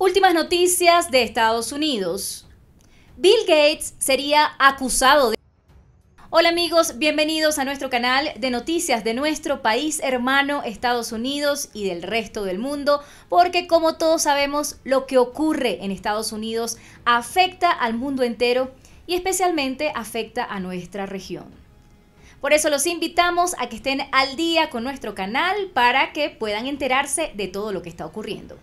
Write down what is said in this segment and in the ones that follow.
Últimas noticias de Estados Unidos. Bill Gates sería acusado de... Hola amigos, bienvenidos a nuestro canal de noticias de nuestro país hermano Estados Unidos y del resto del mundo, porque como todos sabemos, lo que ocurre en Estados Unidos afecta al mundo entero y especialmente afecta a nuestra región. Por eso los invitamos a que estén al día con nuestro canal para que puedan enterarse de todo lo que está ocurriendo.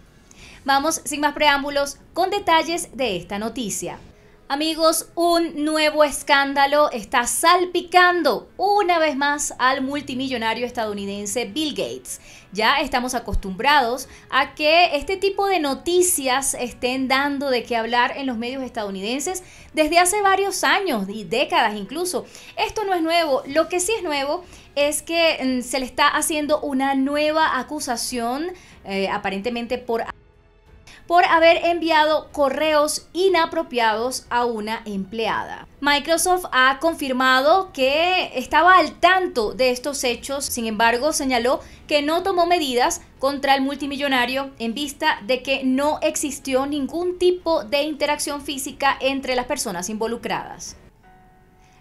Vamos sin más preámbulos con detalles de esta noticia. Amigos, un nuevo escándalo está salpicando una vez más al multimillonario estadounidense Bill Gates. Ya estamos acostumbrados a que este tipo de noticias estén dando de qué hablar en los medios estadounidenses desde hace varios años y décadas incluso. Esto no es nuevo, lo que sí es nuevo es que mm, se le está haciendo una nueva acusación eh, aparentemente por por haber enviado correos inapropiados a una empleada. Microsoft ha confirmado que estaba al tanto de estos hechos, sin embargo señaló que no tomó medidas contra el multimillonario en vista de que no existió ningún tipo de interacción física entre las personas involucradas.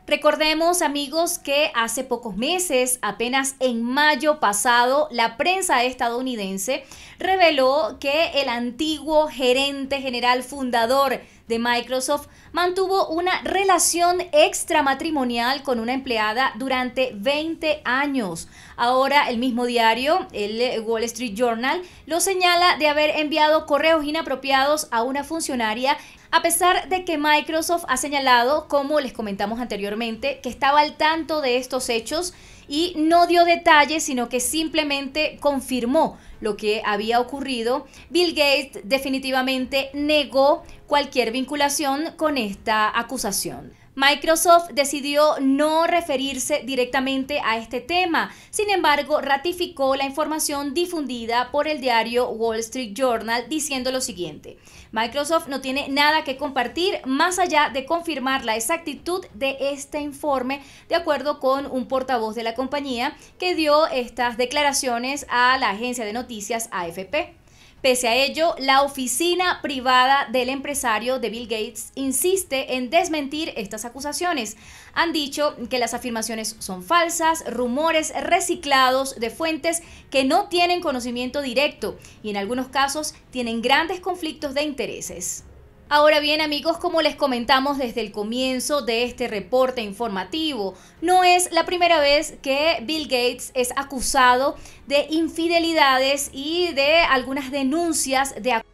Recordemos amigos que hace pocos meses, apenas en mayo pasado, la prensa estadounidense reveló que el antiguo gerente general fundador de Microsoft mantuvo una relación extramatrimonial con una empleada durante 20 años. Ahora el mismo diario, el Wall Street Journal, lo señala de haber enviado correos inapropiados a una funcionaria a pesar de que Microsoft ha señalado, como les comentamos anteriormente, que estaba al tanto de estos hechos y no dio detalles, sino que simplemente confirmó lo que había ocurrido, Bill Gates definitivamente negó cualquier vinculación con esta acusación. Microsoft decidió no referirse directamente a este tema, sin embargo ratificó la información difundida por el diario Wall Street Journal diciendo lo siguiente, Microsoft no tiene nada que compartir más allá de confirmar la exactitud de este informe, de acuerdo con un portavoz de la compañía que dio estas declaraciones a la agencia de noticias AFP. Pese a ello, la oficina privada del empresario de Bill Gates insiste en desmentir estas acusaciones. Han dicho que las afirmaciones son falsas, rumores reciclados de fuentes que no tienen conocimiento directo y en algunos casos tienen grandes conflictos de intereses. Ahora bien amigos, como les comentamos desde el comienzo de este reporte informativo, no es la primera vez que Bill Gates es acusado de infidelidades y de algunas denuncias de acuerdo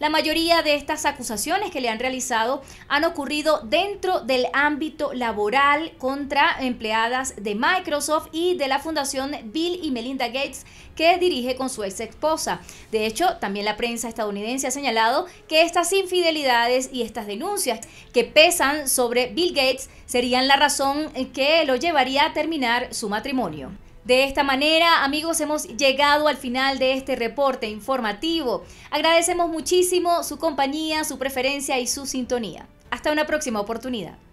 la mayoría de estas acusaciones que le han realizado han ocurrido dentro del ámbito laboral contra empleadas de Microsoft y de la fundación Bill y Melinda Gates que dirige con su ex esposa. De hecho, también la prensa estadounidense ha señalado que estas infidelidades y estas denuncias que pesan sobre Bill Gates serían la razón que lo llevaría a terminar su matrimonio. De esta manera, amigos, hemos llegado al final de este reporte informativo. Agradecemos muchísimo su compañía, su preferencia y su sintonía. Hasta una próxima oportunidad.